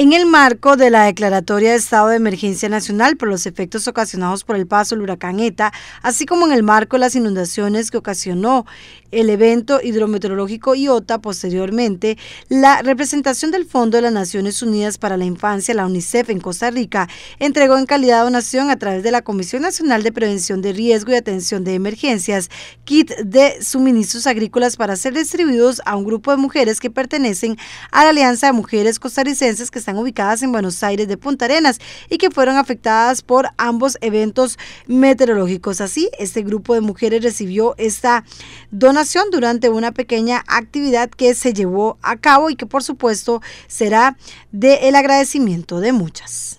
En el marco de la declaratoria de estado de emergencia nacional por los efectos ocasionados por el paso del huracán ETA, así como en el marco de las inundaciones que ocasionó el evento hidrometeorológico IOTA posteriormente, la representación del Fondo de las Naciones Unidas para la Infancia, la UNICEF en Costa Rica, entregó en calidad de donación a través de la Comisión Nacional de Prevención de Riesgo y Atención de Emergencias, kit de suministros agrícolas para ser distribuidos a un grupo de mujeres que pertenecen a la Alianza de Mujeres Costarricenses que están ubicadas en Buenos Aires de Punta Arenas y que fueron afectadas por ambos eventos meteorológicos. Así, este grupo de mujeres recibió esta donación durante una pequeña actividad que se llevó a cabo y que por supuesto será de el agradecimiento de muchas.